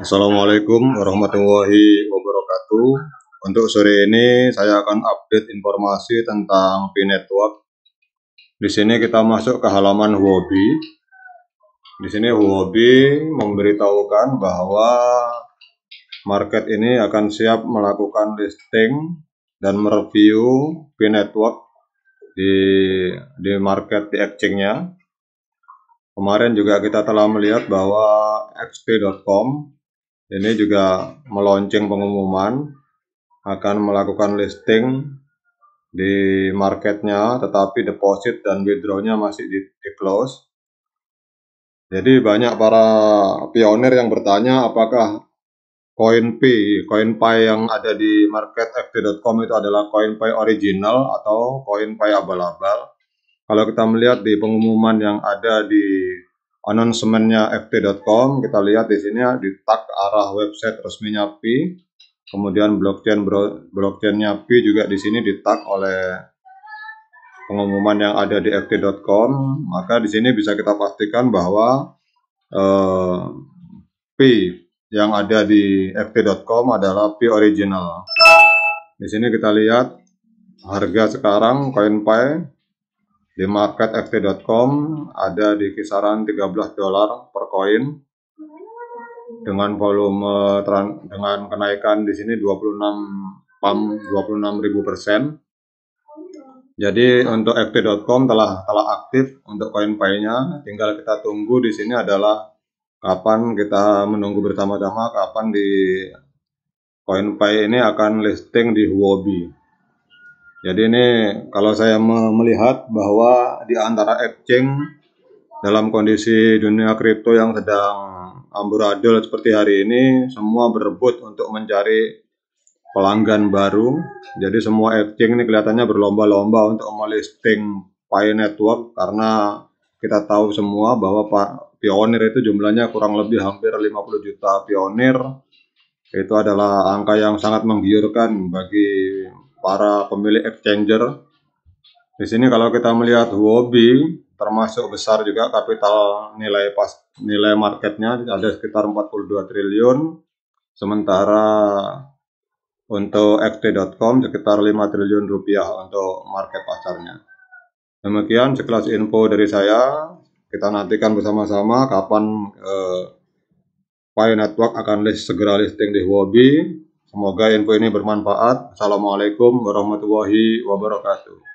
Assalamualaikum warahmatullahi wabarakatuh. Untuk sore ini saya akan update informasi tentang P Network. Di sini kita masuk ke halaman Huobi. Di sini Huobi memberitahukan bahwa market ini akan siap melakukan listing dan mereview P Network di di market di exchange-nya Kemarin juga kita telah melihat bahwa xp.com ini juga meluncing pengumuman akan melakukan listing di marketnya, tetapi deposit dan withdrawnya masih di, di close. Jadi banyak para pionir yang bertanya apakah coin P, coin Pi yang ada di market xp.com itu adalah coin Pi original atau coin Pi abal-abal. Kalau kita melihat di pengumuman yang ada di announcementnya ft.com, kita lihat di sini ya, di tag arah website resminya P Kemudian blockchain blockchainnya P juga di sini di tag oleh pengumuman yang ada di ft.com. Maka di sini bisa kita pastikan bahwa eh, P yang ada di ft.com adalah P original. Di sini kita lihat harga sekarang CoinPay di market ft.com ada di kisaran 13 dolar per koin dengan volume dengan kenaikan di sini 26 pam 26 ribu persen. Jadi untuk ft.com telah telah aktif untuk koin Paynya. Tinggal kita tunggu di sini adalah kapan kita menunggu bersama-sama kapan di koin Pay ini akan listing di Huobi. Jadi ini kalau saya melihat bahwa di antara exchange dalam kondisi dunia kripto yang sedang amburadul seperti hari ini, semua berebut untuk mencari pelanggan baru. Jadi semua exchange ini kelihatannya berlomba-lomba untuk melisting Pi Network karena kita tahu semua bahwa Pak pionir itu jumlahnya kurang lebih hampir 50 juta pionir. Itu adalah angka yang sangat menggiurkan bagi para pemilik exchanger. Di sini kalau kita melihat Huobi termasuk besar juga kapital nilai pas nilai marketnya ada sekitar 42 triliun sementara untuk xt.com sekitar 5 triliun rupiah untuk market pasarnya. Demikian sekelas info dari saya. Kita nantikan bersama-sama kapan eh, Pi Network akan list, segera listing di Huobi Semoga info ini bermanfaat. Assalamualaikum warahmatullahi wabarakatuh.